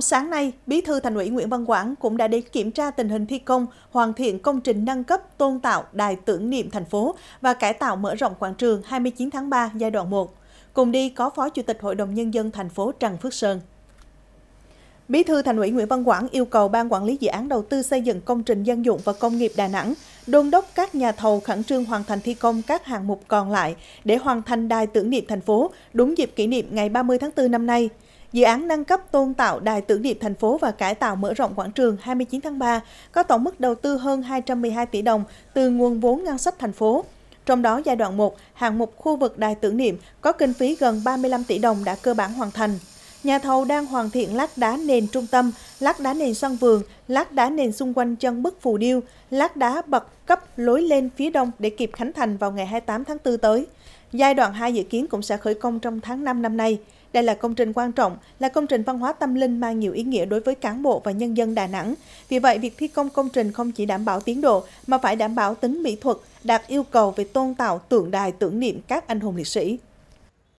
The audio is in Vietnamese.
Sáng nay, Bí thư Thành ủy Nguyễn Văn Quảng cũng đã đến kiểm tra tình hình thi công, hoàn thiện công trình nâng cấp tôn tạo đài tưởng niệm thành phố và cải tạo mở rộng quảng trường 29 tháng 3 giai đoạn 1. Cùng đi có Phó Chủ tịch Hội đồng Nhân dân thành phố Trần Phước Sơn. Bí thư Thành ủy Nguyễn Văn Quảng yêu cầu Ban Quản lý Dự án Đầu tư xây dựng công trình dân dụng và công nghiệp Đà Nẵng đôn đốc các nhà thầu khẩn trương hoàn thành thi công các hạng mục còn lại để hoàn thành đài tưởng niệm thành phố đúng dịp kỷ niệm ngày 30 tháng 4 năm nay. Dự án nâng cấp tôn tạo đài tưởng niệm thành phố và cải tạo mở rộng quảng trường 29 tháng 3 có tổng mức đầu tư hơn 212 tỷ đồng từ nguồn vốn ngân sách thành phố. Trong đó giai đoạn 1, hạng mục khu vực đài tưởng niệm có kinh phí gần 35 tỷ đồng đã cơ bản hoàn thành. Nhà thầu đang hoàn thiện lát đá nền trung tâm, lát đá nền sân vườn, lát đá nền xung quanh chân bức phù điêu, lát đá bậc cấp lối lên phía đông để kịp khánh thành vào ngày 28 tháng 4 tới. Giai đoạn 2 dự kiến cũng sẽ khởi công trong tháng 5 năm nay. Đây là công trình quan trọng, là công trình văn hóa tâm linh mang nhiều ý nghĩa đối với cán bộ và nhân dân Đà Nẵng. Vì vậy, việc thi công công trình không chỉ đảm bảo tiến độ mà phải đảm bảo tính mỹ thuật, đạt yêu cầu về tôn tạo tượng đài tưởng niệm các anh hùng liệt sĩ.